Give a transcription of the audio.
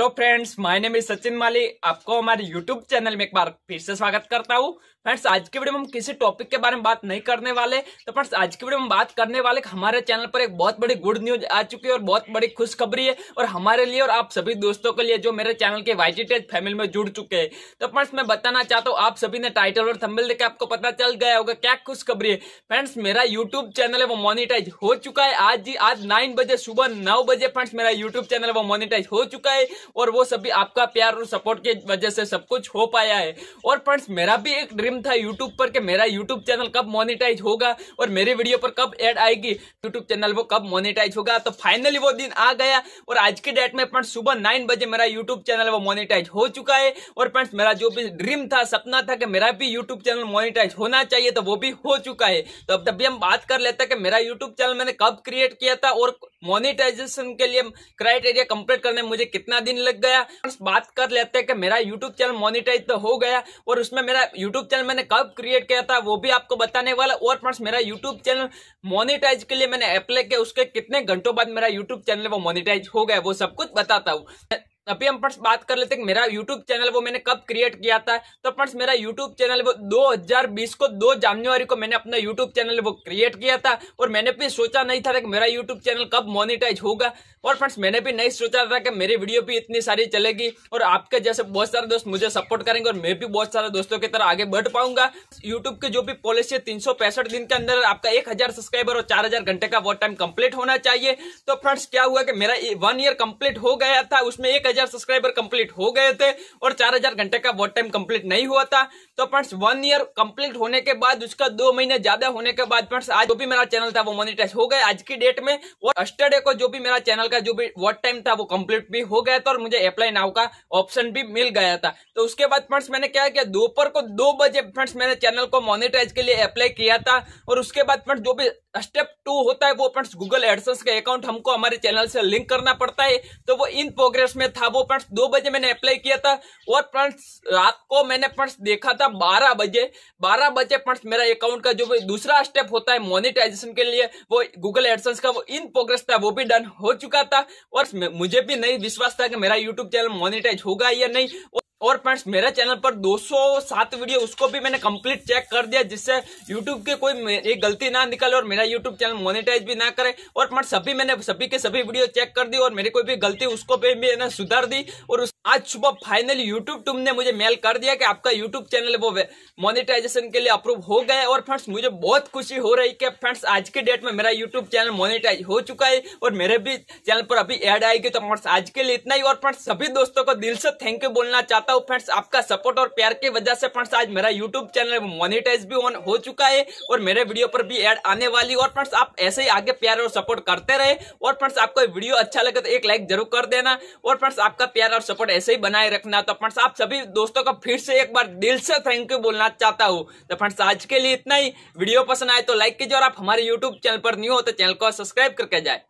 hello friends my name Sachin Mali आपको हमारे YouTube channel में एक बार फिर से स्वागत करता हूँ फ्रेंड्स आज की वीडियो में हम किसी टॉपिक के बारे में बात नहीं करने वाले तो फ्रेंड्स आज की वीडियो में बात करने वाले हमारे चैनल पर एक बहुत बड़ी गुड न्यूज आ चुकी है और बहुत बड़ी खुशखबरी है और हमारे लिए और आप सभी दोस्तों के लिए जो मेरे चैनल के वाई फैमिली में जुड़ चुके हैं तो फ्रेंड्स मैं बताना चाहता हूँ आप सभी ने टाइटल और थम्बल देकर आपको पता चल गया होगा क्या खुशखबरी है फ्रेंड्स मेरा यूट्यूब चैनल है वो मोनिटाइज हो चुका है आज आज नाइन बजे सुबह नौ बजे फ्रेंड्स मेरा यूट्यूब चैनल वो मोनिटाइज हो चुका है और वो सभी आपका प्यार और सपोर्ट के वजह से सब कुछ हो पाया है और फ्रेंड्स मेरा भी एक ड्रीम था यूट्यूब पर कि मेरा यूट्यूब चैनल कब मोनिटाइज होगा और मेरे वीडियो पर कब एड आएगी यूट्यूब चैनल वो कब मोनिटाइज होगा तो फाइनली वो दिन आ गया और आज के डेट में फ्रेंड्स सुबह नाइन बजे मेरा यूट्यूब चैनल वो मोनिटाइज हो चुका है और फ्रेंड्स मेरा जो भी ड्रीम था सपना था कि मेरा भी यूट्यूब चैनल मोनिटाइज होना चाहिए तो वो भी हो चुका है तो अब तभी हम बात कर लेते हैं कि मेरा यूट्यूब चैनल मैंने कब क्रिएट किया था और मोनिटाइजेशन के लिए क्राइटेरिया कंप्लीट करने मुझे कितना दिन दिन लग गया बात कर लेते हैं कि मेरा यूट्यूब चैनल मोनिटाइज तो हो गया और उसमें मेरा यूट्यूब चैनल मैंने कब क्रिएट किया था वो भी आपको बताने वाला और फ्रेंड्स मेरा यूट्यूब चैनल मोनिटाइज के लिए मैंने अप्लाई किया उसके कितने घंटों बाद मेरा यूट्यूब चैनल वो मोनिटाइज हो गया वो सब कुछ बताता हूँ अभी हम फ्रेंड्स बात कर लेते हैं मेरा यूट्यूब चैनल वो मैंने कब क्रिएट किया था तो फ्रेंड्स मेरा यूट्यूब चैनल वो 2020 को 2 जनवरी को मैंने अपना यूट्यूब चैनल वो क्रिएट किया था और मैंने भी सोचा नहीं था कि मेरा यूट्यूब चैनल कब मोनिटाइज होगा और फ्रेंड्स मैंने भी नहीं सोचा था कि मेरी वीडियो भी इतनी सारी चलेगी और आपके जैसे बहुत सारे दोस्त मुझे सपोर्ट करेंगे और मैं भी बहुत सारे दोस्तों की तरह आगे बढ़ पाऊंगा यूट्यूब की जो भी पॉलिसी है तीन दिन के अंदर आपका एक सब्सक्राइबर और चार घंटे का वो टाइम कम्प्लीट होना चाहिए तो फ्रेंड्स क्या हुआ कि मेरा वन ईयर कम्प्लीट हो गया था उसमें एक हजार सब्सक्राइबर कंप्लीट हो गए थे और चार हजार घंटे का वॉट टाइम कंप्लीट नहीं हुआ था तो फ्रेंड्स वन ईयर कंप्लीट होने के बाद उसका दो महीने ज्यादा होने के बाद फ्रेंड्स आज जो भी मेरा चैनल था वो मोनिटाइज हो गया आज की डेट में और अस्टरडे को जो भी मेरा चैनल का जो भी वॉट टाइम था वो कंप्लीट भी हो गया था और मुझे अप्लाई नाव का ऑप्शन भी मिल गया था तो उसके बाद फ्रेंड्स मैंने क्या किया दोपहर को दो बजे फ्रेंड्स मैंने चैनल को मोनिटाइज के लिए अप्लाई किया था और उसके बाद फ्रेंड्स जो भी स्टेप टू होता है वो फ्रेंड्स गूगल एडसेंस का अकाउंट हमको हमारे चैनल से लिंक करना पड़ता है तो वो इन प्रोग्रेस में था था वो फ्रेंड्स दो बजे मैंने अप्लाई किया था और फ्रेंड्स रात को मैंने फ्रेंड्स देखा था बारह बजे बारह बजे फ्रेंड्स मेरा अकाउंट का जो दूसरा स्टेप होता है मोनिटाइजेशन के लिए वो गूगल एडसेंस का वो इन प्रोग्रेस था वो भी डन हो चुका था और मुझे भी नहीं विश्वास था कि मेरा यूट्यूब चैनल मोनिटाइज होगा या नहीं और फ्रेंड्स मेरे चैनल पर 207 वीडियो उसको भी मैंने कंप्लीट चेक कर दिया जिससे यूट्यूब के कोई एक गलती ना निकले और मेरा यूट्यूब चैनल मोनेटाइज भी ना करे और फ्रेंड्स सभी मैंने सभी के सभी वीडियो चेक कर दी और मेरी कोई भी गलती उसको भी मैंने सुधार दी और उस... आज सुबह फाइनली यूट्यूब टूम ने मुझे मेल कर दिया कि आपका यूट्यूब चैनल वो मोनिटाइजेशन के लिए अप्रूव हो गया और फ्रेंड्स मुझे बहुत खुशी हो रही कि फ्रेंड्स आज के डेट में मेरा यूट्यूब चैनल मोनिटाइज हो चुका है और मेरे भी चैनल पर अभी एड आएगी तो फ्रेंड्स आज के लिए इतना ही और फ्रेंड्स सभी दोस्तों को दिल से थैंक यू बोलना चाहता हूँ फ्रेंड्स आपका सपोर्ट और प्यार की वजह से फ्रेंड्स आज मेरा यूट्यूब चैनल मोनिटाइज भी ऑन हो चुका है और मेरे वीडियो पर भी एड आने वाली और फ्रेंड्स आप ऐसे ही आगे प्यार और सपोर्ट करते रहे और फ्रेंड्स आपको वीडियो अच्छा लगे तो एक लाइक जरूर कर देना और फ्रेंड्स आपका प्यार और सपोर्ट पासवर्ड ऐसे ही बनाए रखना तो फ्रेंड्स आप सभी दोस्तों का फिर से एक बार दिल से थैंक यू बोलना चाहता हूँ तो फ्रेंड्स आज के लिए इतना ही वीडियो पसंद आए तो लाइक कीजिए और आप हमारे यूट्यूब चैनल पर न्यू हो तो चैनल को सब्सक्राइब करके जाए